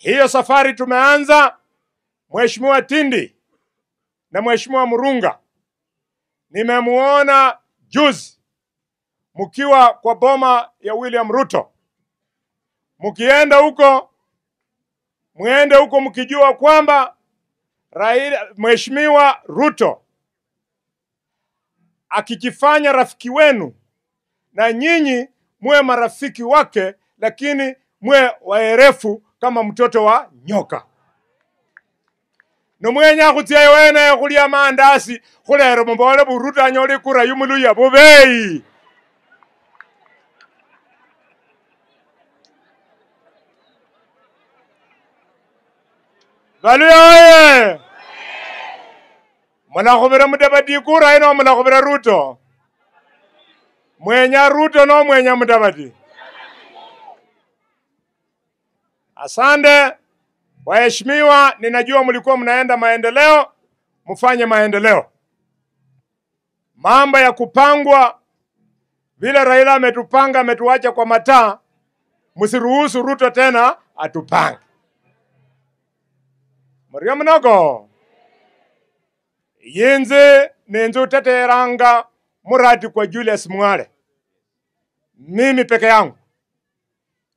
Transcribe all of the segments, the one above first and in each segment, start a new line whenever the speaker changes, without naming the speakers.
Hiyo safari tumeanza, Mheshimiwa Tindi na Mheshimiwa Murunga, nimemuona juzi mkiwa kwa boma ya William Ruto. Mkienda huko, mwende huko mkijua kwamba Mheshimiwa Ruto akijifanya rafiki wenu, na nyinyi muwe marafiki wake, lakini muwe waerefu kama mtoto wa nyoka nomwenya khutsya wene khulya mandasi khulera mumbole buruta anyole kura yumuluya bubeyi valuya oye mulakhubira mudavadi ikura ino mulakhubira ruto mwenya ruto nomwenya mudavadi Asante waheshimiwa, ninajua mlikuwa mnaenda maendeleo, mfanye maendeleo. Mambo ya kupangwa vile Raila ametupanga, ametuacha kwa mataa, msiruhusu Ruto tena atupange. Mario mnogo yinzi ninzu teteranga muradi kwa Julius Mwale, mimi peke yangu.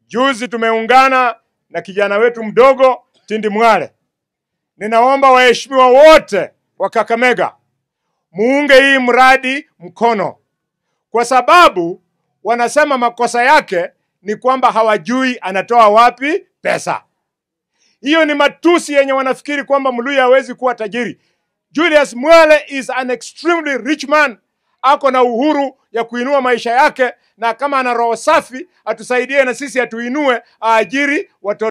Juzi tumeungana na kijana wetu mdogo Tindi Mwale. Ninaomba waheshimiwa wote wa Kakamega muunge hii mradi mkono, kwa sababu wanasema makosa yake ni kwamba hawajui anatoa wapi pesa. Hiyo ni matusi yenye wanafikiri kwamba Mluya hawezi kuwa tajiri. Julius Mwale is an extremely rich man ako na uhuru ya kuinua maisha yake, na kama ana roho safi atusaidie na sisi atuinue, aajiri watoto.